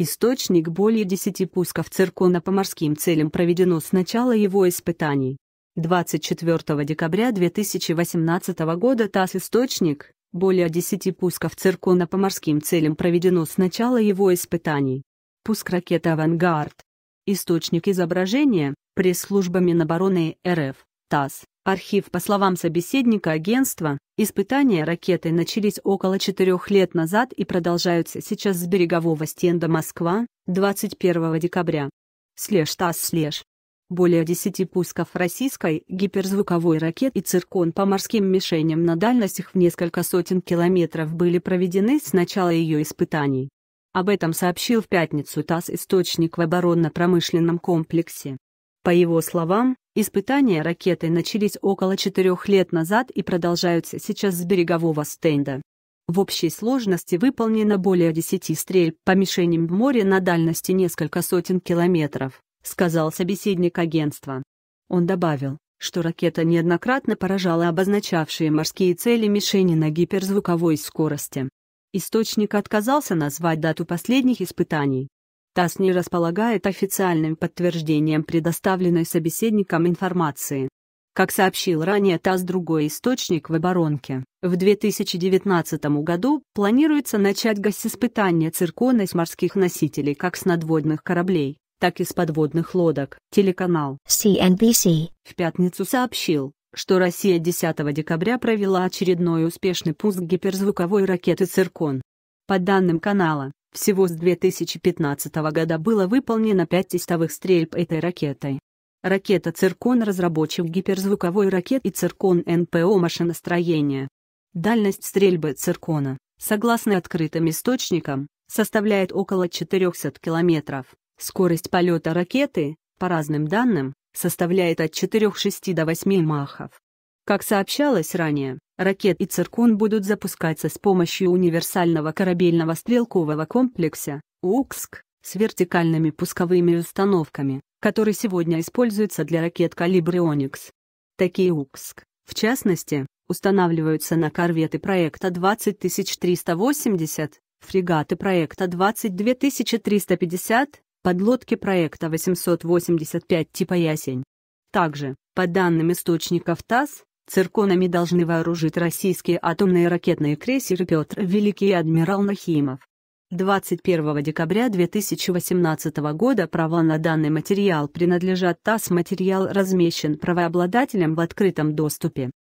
Источник более 10 пусков циркона по морским целям проведено с начала его испытаний. 24 декабря 2018 года ТАСС «Источник» более 10 пусков циркона по морским целям проведено с начала его испытаний. Пуск ракеты «Авангард». Источник изображения – пресс-служба Минобороны РФ, ТАСС, Архив, по словам собеседника агентства, испытания ракетой начались около четырех лет назад и продолжаются сейчас с берегового стенда Москва 21 декабря. Слеж ТАСС слеж. Более 10 пусков российской гиперзвуковой ракеты и циркон по морским мишеням на дальностях в несколько сотен километров были проведены с начала ее испытаний. Об этом сообщил в пятницу ТАСС источник в оборонно-промышленном комплексе. По его словам, Испытания ракетой начались около четырех лет назад и продолжаются сейчас с берегового стенда. В общей сложности выполнено более 10 стрельб по мишеням в море на дальности несколько сотен километров, сказал собеседник агентства. Он добавил, что ракета неоднократно поражала обозначавшие морские цели мишени на гиперзвуковой скорости. Источник отказался назвать дату последних испытаний. ТАСС не располагает официальным подтверждением предоставленной собеседникам информации. Как сообщил ранее ТАСС другой источник в оборонке, в 2019 году планируется начать госиспытание циркона с морских носителей как с надводных кораблей, так и с подводных лодок. Телеканал CNBC в пятницу сообщил, что Россия 10 декабря провела очередной успешный пуск гиперзвуковой ракеты «Циркон». По данным канала, всего с 2015 года было выполнено 5 тестовых стрельб этой ракетой. Ракета «Циркон» разработчик гиперзвуковой ракеты и «Циркон» НПО машиностроения. Дальность стрельбы «Циркона», согласно открытым источникам, составляет около 400 километров. Скорость полета ракеты, по разным данным, составляет от 4-6 до 8 махов. Как сообщалось ранее, ракет и «Циркон» будут запускаться с помощью универсального корабельного стрелкового комплекса «УКСК» с вертикальными пусковыми установками, который сегодня используется для ракет калибры «Оникс». Такие «УКСК», в частности, устанавливаются на корветы проекта 20380, фрегаты проекта 22350, подлодки проекта 885 типа «Ясень». Также, по данным источников ТАСС, Цирконами должны вооружить российские атомные ракетные крейсеры Петр Великий и адмирал Нахимов. 21 декабря 2018 года права на данный материал принадлежат ТАСС. Материал размещен правообладателем в открытом доступе.